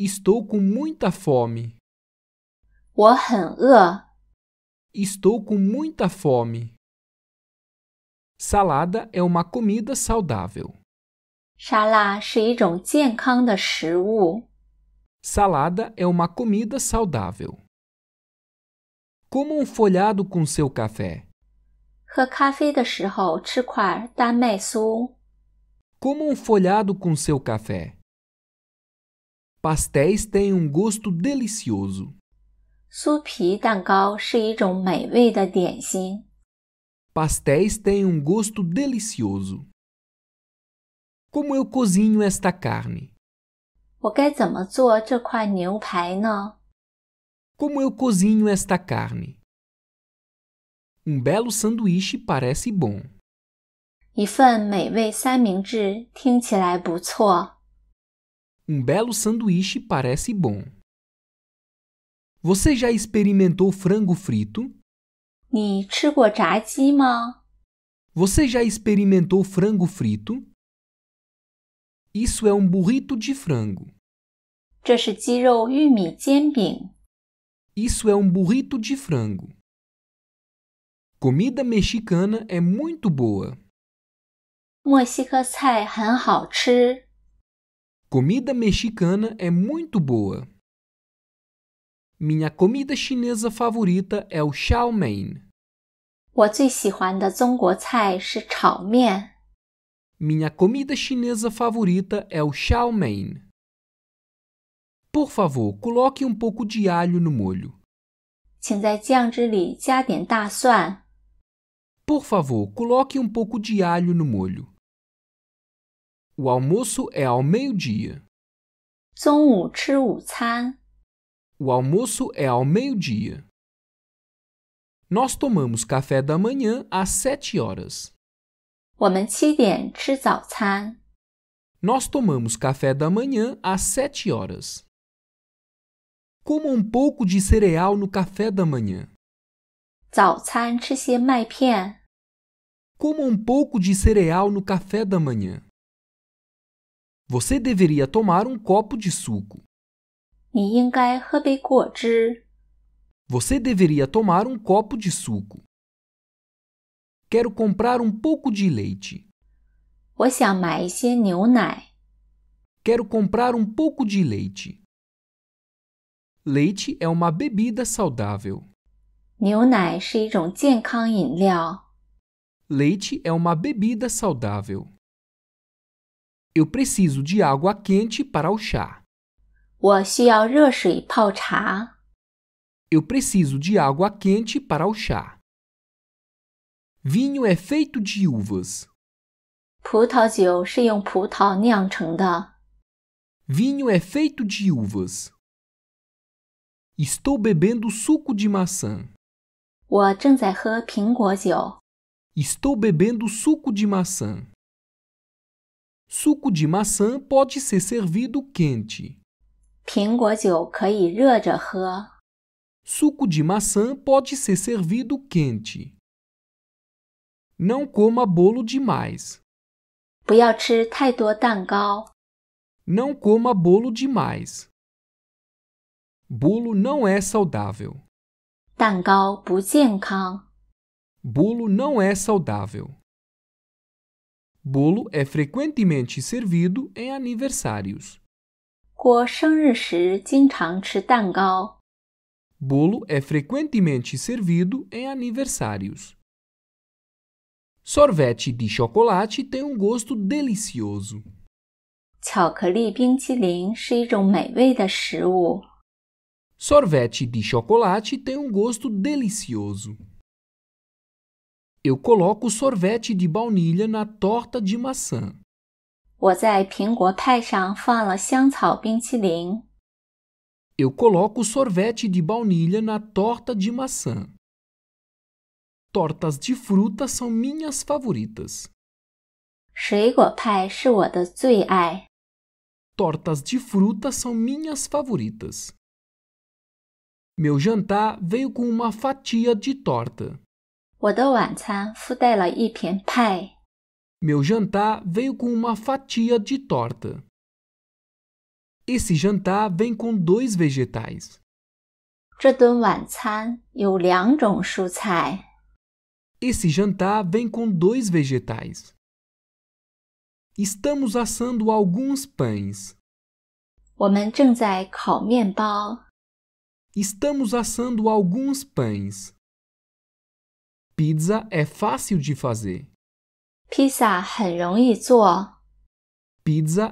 Estou com muita fome. 我很饿. Estou com muita fome. Salada é uma comida saudável. Salada é uma comida saudável. Coma um folhado com seu café. Como um folhado com seu café. Pastéis têm um gosto delicioso. Pastéis têm um gosto delicioso. Como eu cozinho esta carne? Como eu cozinho esta carne? Um belo sanduíche parece bom. 一份美味三明治听起来不错。um belo sanduíche parece bom. Você já experimentou frango frito? Você já experimentou frango frito? Isso é um burrito de frango. Isso é um burrito de frango. Comida mexicana é muito boa. 墨西哥菜很好吃. Comida mexicana é muito boa. Minha comida chinesa favorita é o xiao mein. comida chinesa favorita é o xiao mein. Por favor, coloque um pouco de alho no molho. Por favor, coloque um pouco de alho no molho. O almoço é ao meio-dia. O almoço é ao meio-dia. Nós tomamos café da manhã às sete horas. Nós tomamos café da manhã às sete horas. Coma um pouco de cereal no café da manhã. Coma um pouco de cereal no café da manhã. Você deveria tomar um copo de suco. Você deveria tomar um copo de suco. Quero comprar um pouco de leite. Quero comprar um pouco de leite. Leite é uma bebida saudável. Leite é uma bebida saudável. Eu preciso de água quente para o chá. Eu preciso de água quente para o chá. Vinho é feito de uvas. Vinho é feito de uvas. Estou bebendo suco de maçã. Estou bebendo suco de maçã. Suco de maçã pode ser servido quente. Suco de maçã pode ser servido quente. Não coma bolo demais. Não coma bolo demais. Bolo não é saudável. Bolo não é saudável. Bolo é frequentemente servido em aniversários. Bolo é frequentemente servido em aniversários. Sorvete de chocolate tem um gosto delicioso. 巧克力冰淇淋是一种美味的食物。Sorvete de chocolate tem um gosto delicioso. Eu coloco sorvete de baunilha na torta de maçã. Eu coloco sorvete de baunilha na torta de maçã. Tortas de fruta são minhas favoritas. Tortas de fruta são minhas favoritas. Meu jantar veio com uma fatia de torta. 我的晚餐附带了一片派。Meu jantar veio com uma fatia de torta. Esse jantar vem com dois vegetais. 这顿晚餐有两种蔬菜。Esse jantar vem com dois vegetais. Estamos assando alguns pães. Estamos assando alguns pães. Pizza é fácil de fazer. Pizza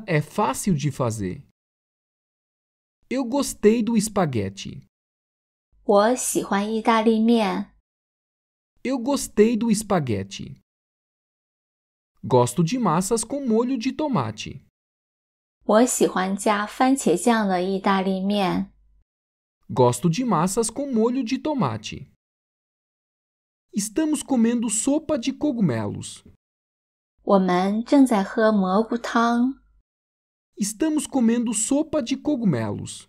é fácil de fazer. Eu gostei do espaguete. Eu gostei do espaguete. Gosto de massas com molho de tomate. Gosto de massas com molho de tomate. Estamos comendo sopa de cogumelos. Estamos comendo sopa de cogumelos.